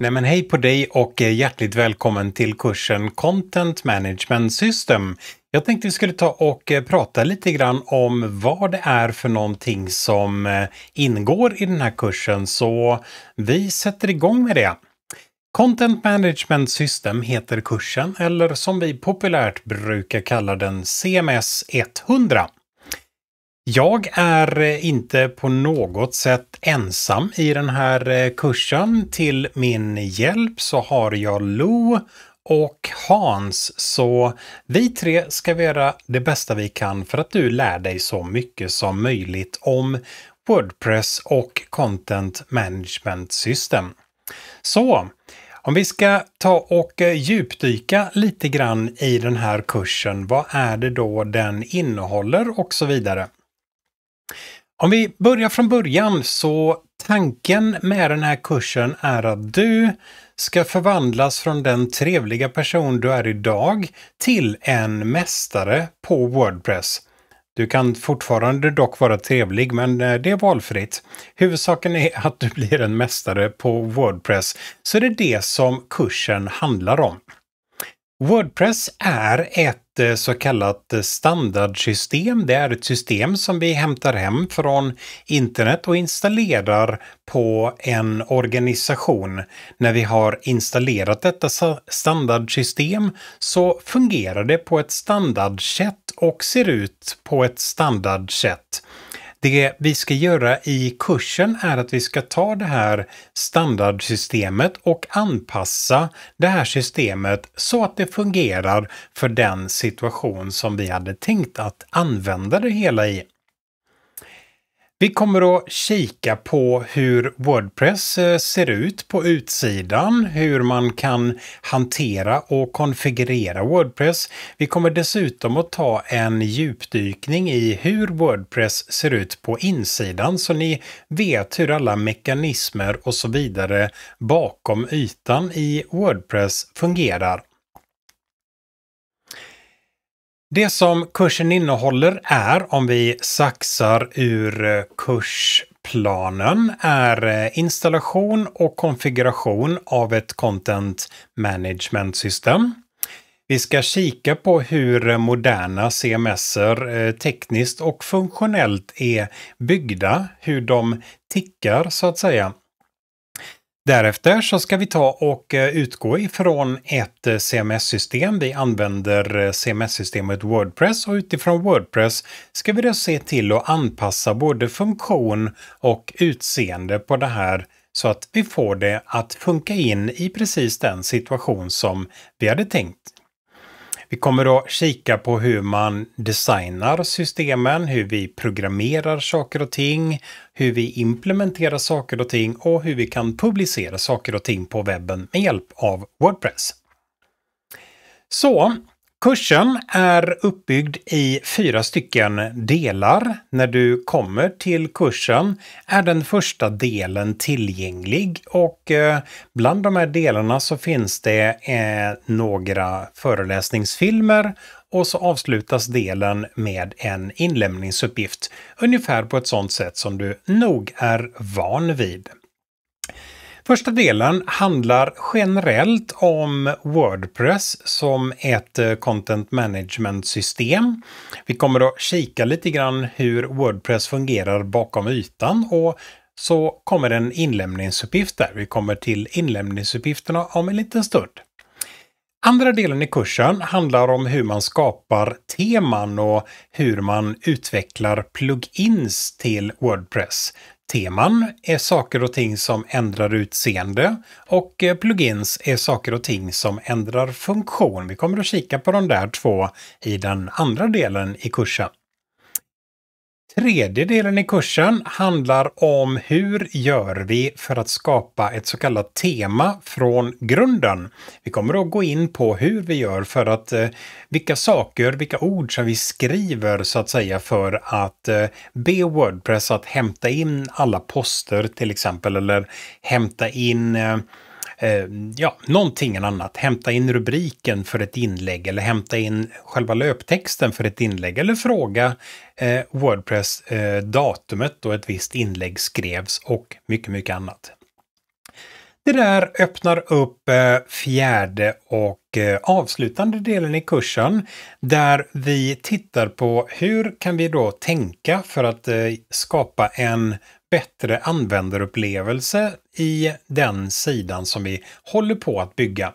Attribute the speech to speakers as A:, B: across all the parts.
A: Nej men hej på dig och eh, hjärtligt välkommen till kursen Content Management System. Jag tänkte vi skulle ta och eh, prata lite grann om vad det är för någonting som eh, ingår i den här kursen så vi sätter igång med det. Content Management System heter kursen eller som vi populärt brukar kalla den CMS 100. Jag är eh, inte på något sätt ensam i den här eh, kursen. Till min hjälp så har jag Lo och Hans, så vi tre ska göra det bästa vi kan för att du lär dig så mycket som möjligt om Wordpress och Content Management System. Så om vi ska ta och eh, djupdyka lite grann i den här kursen, vad är det då den innehåller och så vidare. Om vi börjar från början så tanken med den här kursen är att du ska förvandlas från den trevliga person du är idag till en mästare på Wordpress. Du kan fortfarande dock vara trevlig, men eh, det är valfritt. Huvudsaken är att du blir en mästare på Wordpress, så det är det som kursen handlar om. Wordpress är ett eh, så kallat eh, standardsystem. Det är ett system som vi hämtar hem från internet och installerar på en organisation. När vi har installerat detta standardsystem så fungerar det på ett standardsätt och ser ut på ett standardsätt. Det vi ska göra i kursen är att vi ska ta det här standardsystemet och anpassa det här systemet så att det fungerar för den situation som vi hade tänkt att använda det hela i. Vi kommer att kika på hur Wordpress eh, ser ut på utsidan, hur man kan hantera och konfigurera Wordpress. Vi kommer dessutom att ta en djupdykning i hur Wordpress ser ut på insidan så ni vet hur alla mekanismer och så vidare bakom ytan i Wordpress fungerar. Det som kursen innehåller är, om vi saxar ur eh, kursplanen, är eh, installation och konfiguration av ett content management system. Vi ska kika på hur eh, moderna CMSer tekniskt och funktionellt är byggda, hur de tickar så att säga. Därefter så ska vi ta och eh, utgå ifrån ett eh, CMS-system. Vi använder eh, CMS-systemet Wordpress och utifrån Wordpress ska vi då se till att anpassa både funktion och utseende på det här så att vi får det att funka in i precis den situation som vi hade tänkt. Vi kommer att kika på hur man designar systemen, hur vi programmerar saker och ting, hur vi implementerar saker och ting och hur vi kan publicera saker och ting på webben med hjälp av Wordpress. Så Kursen är uppbyggd i fyra stycken delar. När du kommer till kursen är den första delen tillgänglig och eh, bland de här delarna så finns det eh, några föreläsningsfilmer och så avslutas delen med en inlämningsuppgift, ungefär på ett sådant sätt som du nog är van vid. Första delen handlar generellt om Wordpress som ett eh, content management-system. Vi kommer att kika lite grann hur Wordpress fungerar bakom ytan och så kommer en inlämningsuppgift där. Vi kommer till inlämningsuppgifterna om en liten stund. Andra delen i kursen handlar om hur man skapar teman och hur man utvecklar plugins till Wordpress. Teman är saker och ting som ändrar utseende och eh, plugins är saker och ting som ändrar funktion. Vi kommer att kika på de där två i den andra delen i kursen. Tredje delen i kursen handlar om hur gör vi för att skapa ett så kallat tema från grunden. Vi kommer att gå in på hur vi gör för att eh, vilka saker, vilka ord som vi skriver så att säga för att eh, be Wordpress att hämta in alla poster till exempel eller hämta in eh, Ehm, ja, någonting annat. Hämta in rubriken för ett inlägg eller hämta in själva löptexten för ett inlägg eller fråga eh, Wordpress eh, datumet då ett visst inlägg skrevs och mycket, mycket annat. Det där öppnar upp eh, fjärde och eh, avslutande delen i kursen där vi tittar på hur kan vi då tänka för att eh, skapa en bättre användarupplevelse i den sidan som vi håller på att bygga.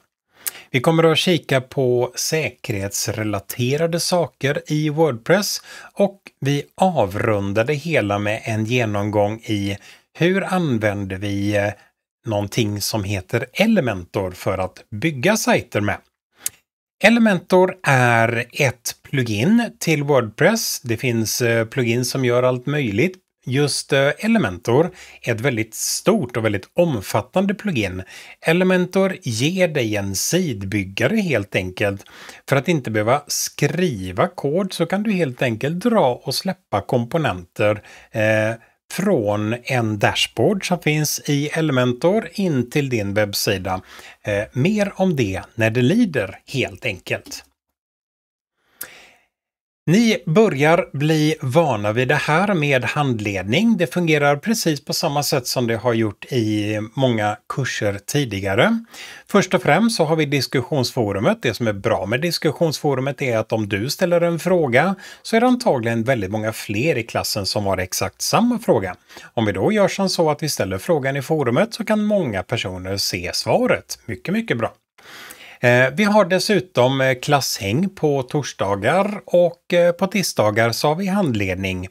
A: Vi kommer att kika på säkerhetsrelaterade saker i Wordpress och vi avrundar det hela med en genomgång i hur använder vi eh, någonting som heter Elementor för att bygga sajter med. Elementor är ett plugin till Wordpress. Det finns eh, plugin som gör allt möjligt Just eh, Elementor är ett väldigt stort och väldigt omfattande plugin. Elementor ger dig en sidbyggare helt enkelt. För att inte behöva skriva kod så kan du helt enkelt dra och släppa komponenter eh, från en dashboard som finns i Elementor in till din webbsida. Eh, mer om det när det lider helt enkelt. Ni börjar bli vana vid det här med handledning. Det fungerar precis på samma sätt som det har gjort i många kurser tidigare. Först och främst så har vi diskussionsforumet. Det som är bra med diskussionsforumet är att om du ställer en fråga så är det antagligen väldigt många fler i klassen som har exakt samma fråga. Om vi då gör som så att vi ställer frågan i forumet så kan många personer se svaret. Mycket, mycket bra. Eh, vi har dessutom eh, klasshäng på torsdagar och eh, på tisdagar så har vi handledning.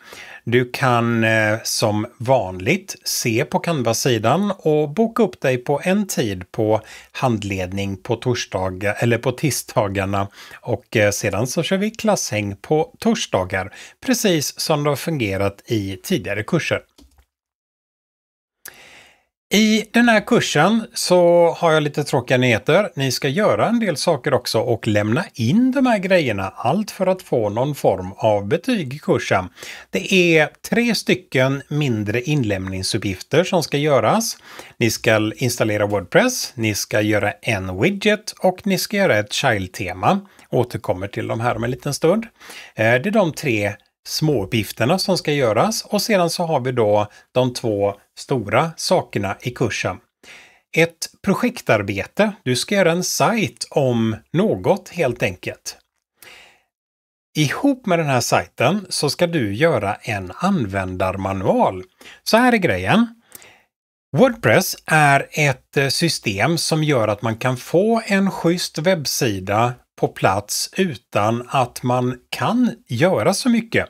A: Du kan som vanligt se på Canva-sidan och boka upp dig på en tid på handledning på, torsdagar, eller på tisdagarna och sedan så kör vi klasshäng på torsdagar, precis som det har fungerat i tidigare kurser. I den här kursen så har jag lite tråkiga nyheter. Ni ska göra en del saker också och lämna in de här grejerna. Allt för att få någon form av betyg i kursen. Det är tre stycken mindre inlämningsuppgifter som ska göras. Ni ska installera Wordpress, ni ska göra en widget och ni ska göra ett child-tema. Återkommer till de här om en liten stund. Eh, det är de tre småuppgifterna som ska göras och sedan så har vi då de två stora sakerna i kursen. Ett projektarbete, du ska göra en sajt om något helt enkelt. Ihop med den här sajten så ska du göra en användarmanual. Så här är grejen. Wordpress är ett system som gör att man kan få en schysst webbsida på plats utan att man kan göra så mycket.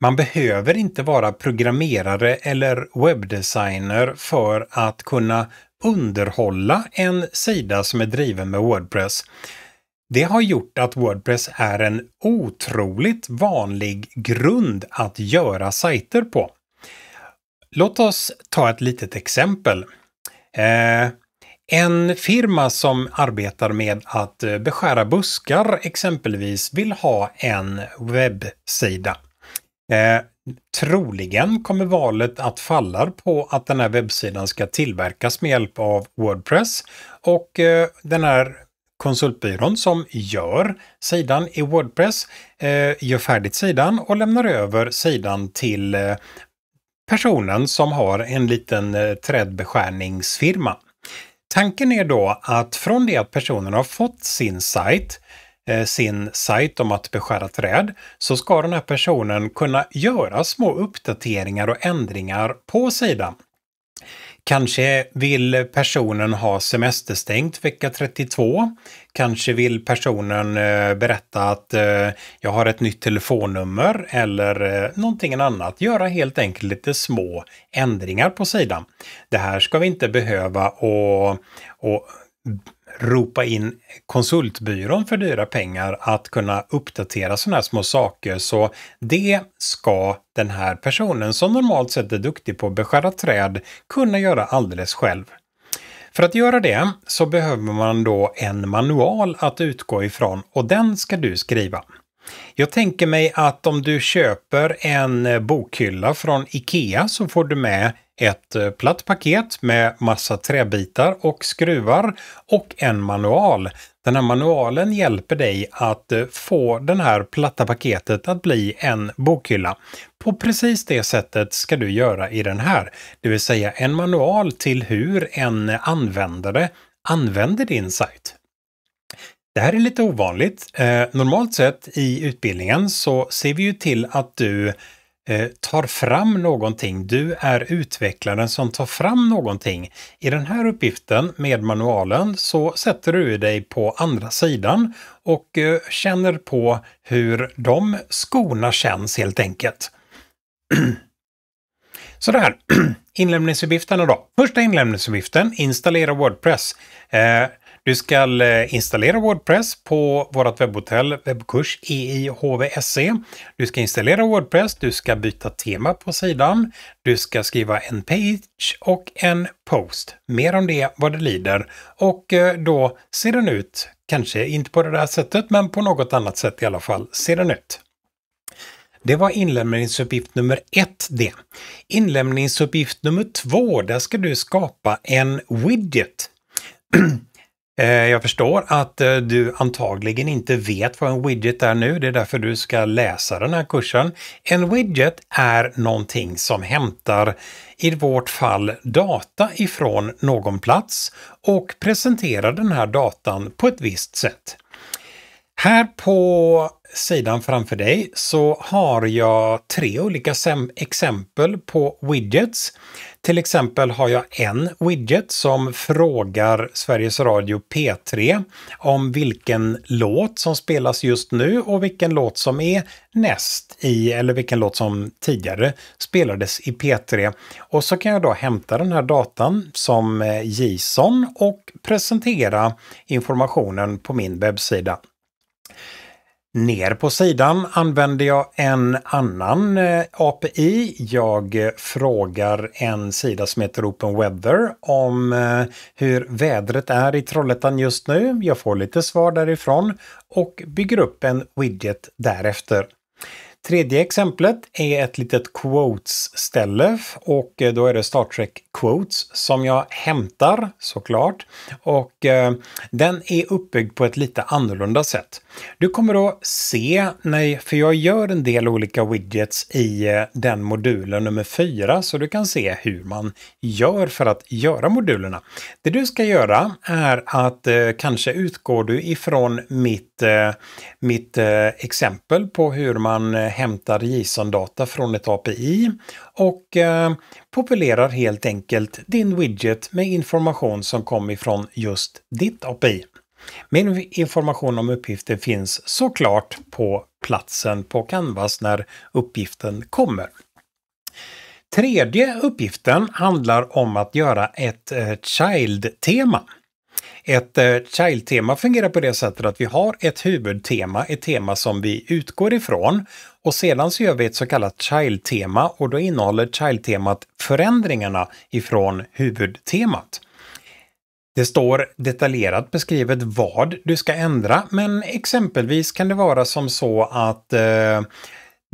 A: Man behöver inte vara programmerare eller webbdesigner för att kunna underhålla en sida som är driven med Wordpress. Det har gjort att Wordpress är en otroligt vanlig grund att göra sajter på. Låt oss ta ett litet exempel. Eh, en firma som arbetar med att eh, beskära buskar exempelvis vill ha en webbsida. Eh, troligen kommer valet att falla på att den här webbsidan ska tillverkas med hjälp av Wordpress och eh, den här konsultbyrån som gör sidan i Wordpress eh, gör färdigt sidan och lämnar över sidan till eh, personen som har en liten eh, trädbeskärningsfirma. Tanken är då att från det att personen har fått sin sajt, eh, sin sajt om att beskära träd, så ska den här personen kunna göra små uppdateringar och ändringar på sidan. Kanske vill personen ha semesterstängt vecka 32. Kanske vill personen eh, berätta att eh, jag har ett nytt telefonnummer eller eh, någonting annat. Göra helt enkelt lite små ändringar på sidan. Det här ska vi inte behöva och, och ropa in konsultbyrån för dyra pengar att kunna uppdatera sådana här små saker. Så det ska den här personen som normalt sett är duktig på att beskära träd kunna göra alldeles själv. För att göra det så behöver man då en manual att utgå ifrån och den ska du skriva. Jag tänker mig att om du köper en bokhylla från IKEA så får du med ett eh, platt paket med massa träbitar och skruvar och en manual. Den här manualen hjälper dig att eh, få det här platta paketet att bli en bokhylla. På precis det sättet ska du göra i den här, det vill säga en manual till hur en användare använder din sajt. Det här är lite ovanligt. Eh, normalt sett i utbildningen så ser vi ju till att du Eh, tar fram någonting. Du är utvecklaren som tar fram någonting. I den här uppgiften med manualen så sätter du dig på andra sidan och eh, känner på hur de skorna känns helt enkelt. Så här, inlämningsuppgifterna då. Första inlämningsuppgiften, installera Wordpress. Eh, du ska eh, installera Wordpress på vårt webbhotell webbkurs EIHVSE. E. Du ska installera Wordpress, du ska byta tema på sidan, du ska skriva en page och en post. Mer om det vad det lider. Och eh, då ser den ut, kanske inte på det där sättet, men på något annat sätt i alla fall, ser den ut. Det var inlämningsuppgift nummer ett det. Inlämningsuppgift nummer två, där ska du skapa en widget. Eh, jag förstår att eh, du antagligen inte vet vad en widget är nu. Det är därför du ska läsa den här kursen. En widget är någonting som hämtar, i vårt fall, data ifrån någon plats och presenterar den här datan på ett visst sätt. Här på sidan framför dig så har jag tre olika exempel på widgets. Till exempel har jag en widget som frågar Sveriges Radio P3 om vilken låt som spelas just nu och vilken låt som är näst i, eller vilken låt som tidigare spelades i P3. Och så kan jag då hämta den här datan som eh, JSON och presentera informationen på min webbsida. Ner på sidan använder jag en annan eh, API. Jag eh, frågar en sida som heter Open Weather om eh, hur vädret är i Trollhättan just nu. Jag får lite svar därifrån och bygger upp en widget därefter. Tredje exemplet är ett litet quotes-ställe och eh, då är det Star Trek Quotes som jag hämtar såklart. Och eh, den är uppbyggd på ett lite annorlunda sätt. Du kommer att se, nej, för jag gör en del olika widgets i eh, den modulen nummer 4 så du kan se hur man gör för att göra modulerna. Det du ska göra är att eh, kanske utgår du ifrån mitt, eh, mitt exempel på hur man hämtar JSON-data från ett API och eh, populerar helt enkelt din widget med information som kom ifrån just ditt API. Min information om uppgifter finns såklart på platsen på Canvas när uppgiften kommer. Tredje uppgiften handlar om att göra ett eh, child-tema. Ett eh, child-tema fungerar på det sättet att vi har ett huvudtema, ett tema som vi utgår ifrån och sedan så gör vi ett så kallat child-tema och då innehåller child-temat förändringarna ifrån huvudtemat. Det står detaljerat beskrivet vad du ska ändra, men exempelvis kan det vara som så att eh,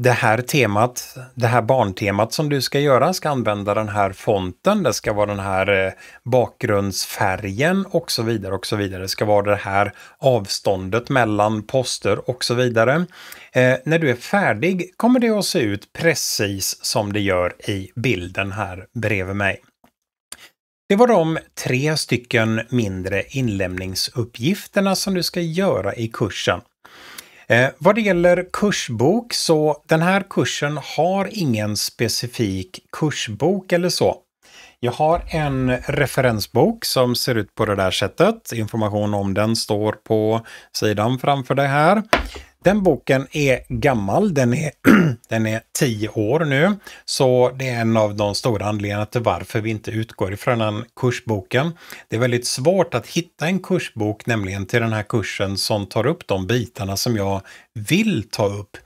A: det här temat, det här barntemat som du ska göra ska använda den här fonten, det ska vara den här eh, bakgrundsfärgen och så vidare och så vidare. Det ska vara det här avståndet mellan poster och så vidare. Eh, när du är färdig kommer det att se ut precis som det gör i bilden här bredvid mig. Det var de tre stycken mindre inlämningsuppgifterna som du ska göra i kursen. Eh, vad det gäller kursbok så den här kursen har ingen specifik kursbok eller så. Jag har en referensbok som ser ut på det där sättet. Information om den står på sidan framför dig här. Den boken är gammal, den är, den är tio år nu, så det är en av de stora anledningarna till varför vi inte utgår ifrån den kursboken. Det är väldigt svårt att hitta en kursbok, nämligen till den här kursen, som tar upp de bitarna som jag vill ta upp.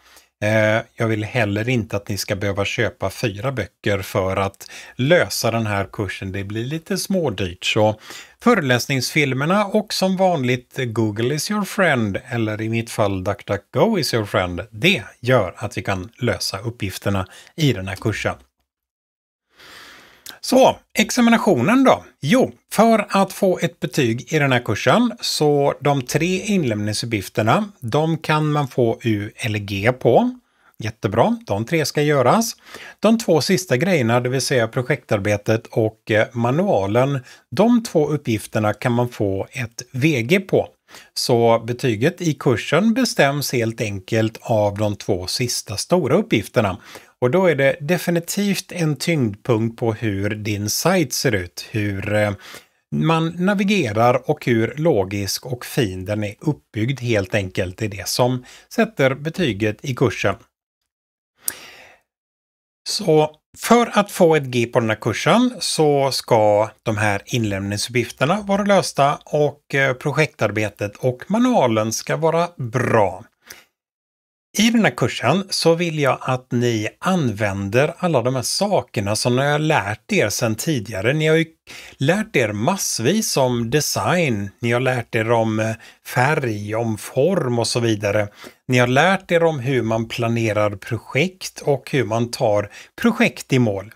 A: Eh, jag vill heller inte att ni ska behöva köpa fyra böcker för att lösa den här kursen. Det blir lite smådyrt. Så föreläsningsfilmerna och som vanligt Google is your friend eller i mitt fall DuckDuckGo is your friend. Det gör att vi kan lösa uppgifterna i den här kursen. Så, examinationen då? Jo, för att få ett betyg i den här kursen så de tre inlämningsuppgifterna, de kan man få U eller G på. Jättebra, de tre ska göras. De två sista grejerna, det vill säga projektarbetet och eh, manualen, de två uppgifterna kan man få ett VG på. Så betyget i kursen bestäms helt enkelt av de två sista stora uppgifterna. Och då är det definitivt en tyngdpunkt på hur din sajt ser ut, hur eh, man navigerar och hur logisk och fin den är uppbyggd helt enkelt. Det är det som sätter betyget i kursen. Så för att få ett G på den här kursen så ska de här inlämningsuppgifterna vara lösta och eh, projektarbetet och manualen ska vara bra. I den här kursen så vill jag att ni använder alla de här sakerna som ni har lärt er sedan tidigare. Ni har ju lärt er massvis om design, ni har lärt er om eh, färg, om form och så vidare. Ni har lärt er om hur man planerar projekt och hur man tar projekt i mål.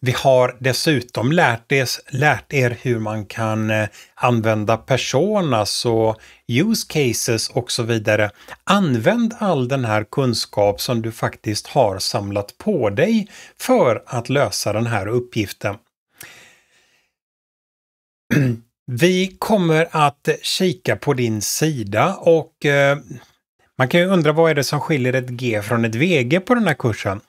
A: Vi har dessutom lärt er, lärt er hur man kan eh, använda personas och use cases och så vidare. Använd all den här kunskap som du faktiskt har samlat på dig för att lösa den här uppgiften. Vi kommer att kika på din sida och eh, man kan ju undra vad är det som skiljer ett G från ett VG på den här kursen?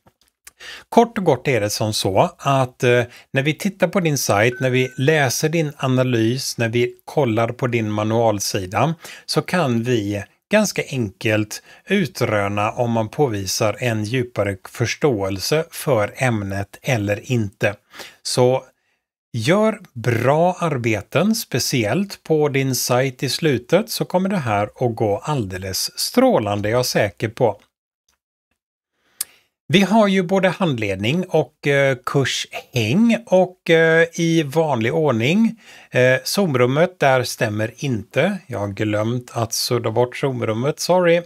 A: Kort och gott är det som så att eh, när vi tittar på din sajt, när vi läser din analys, när vi kollar på din manualsida så kan vi ganska enkelt utröna om man påvisar en djupare förståelse för ämnet eller inte. Så Gör bra arbeten, speciellt på din sajt i slutet, så kommer det här att gå alldeles strålande, jag är säker på. Vi har ju både handledning och eh, kurshäng och eh, i vanlig ordning. Eh, Zoomrummet, där stämmer inte. Jag har glömt att sudda bort Zoomrummet, sorry.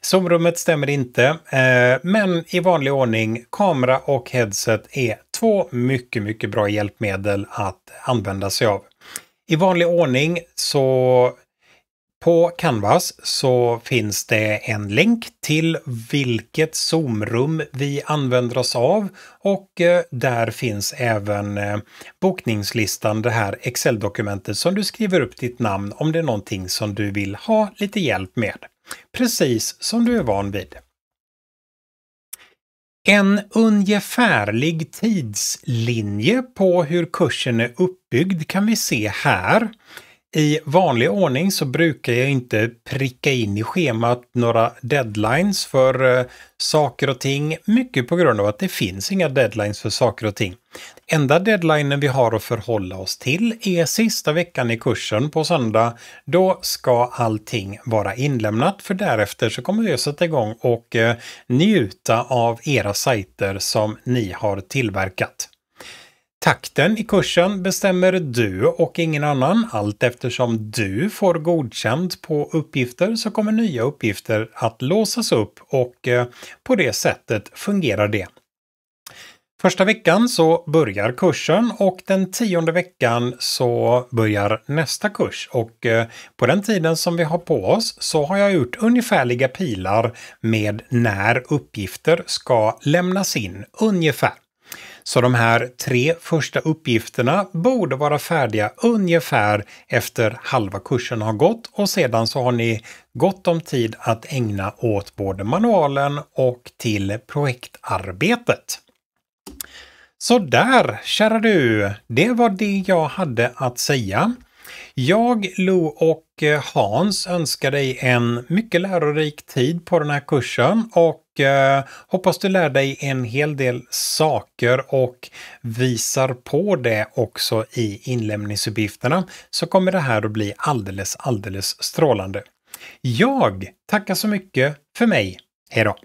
A: Zoomrummet stämmer inte, eh, men i vanlig ordning, kamera och headset är två mycket, mycket bra hjälpmedel att använda sig av. I vanlig ordning så på Canvas så finns det en länk till vilket Zoom-rum vi använder oss av och eh, där finns även eh, bokningslistan, det här Excel-dokumentet som du skriver upp ditt namn om det är någonting som du vill ha lite hjälp med. Precis som du är van vid. En ungefärlig tidslinje på hur kursen är uppbyggd kan vi se här. I vanlig ordning så brukar jag inte pricka in i schemat några deadlines för eh, saker och ting, mycket på grund av att det finns inga deadlines för saker och ting. Enda deadlinen vi har att förhålla oss till är sista veckan i kursen på söndag. Då ska allting vara inlämnat för därefter så kommer vi att sätta igång och eh, njuta av era sajter som ni har tillverkat. Takten i kursen bestämmer du och ingen annan. Allt eftersom du får godkänt på uppgifter så kommer nya uppgifter att låsas upp och eh, på det sättet fungerar det. Första veckan så börjar kursen och den tionde veckan så börjar nästa kurs och eh, på den tiden som vi har på oss så har jag gjort ungefärliga pilar med när uppgifter ska lämnas in ungefär. Så de här tre första uppgifterna borde vara färdiga ungefär efter halva kursen har gått och sedan så har ni gott om tid att ägna åt både manualen och till projektarbetet. Så där, kära du, det var det jag hade att säga. Jag, Lo och eh, Hans önskar dig en mycket lärorik tid på den här kursen och eh, hoppas du lär dig en hel del saker och visar på det också i inlämningsuppgifterna så kommer det här att bli alldeles, alldeles strålande. Jag tackar så mycket för mig. Hej då!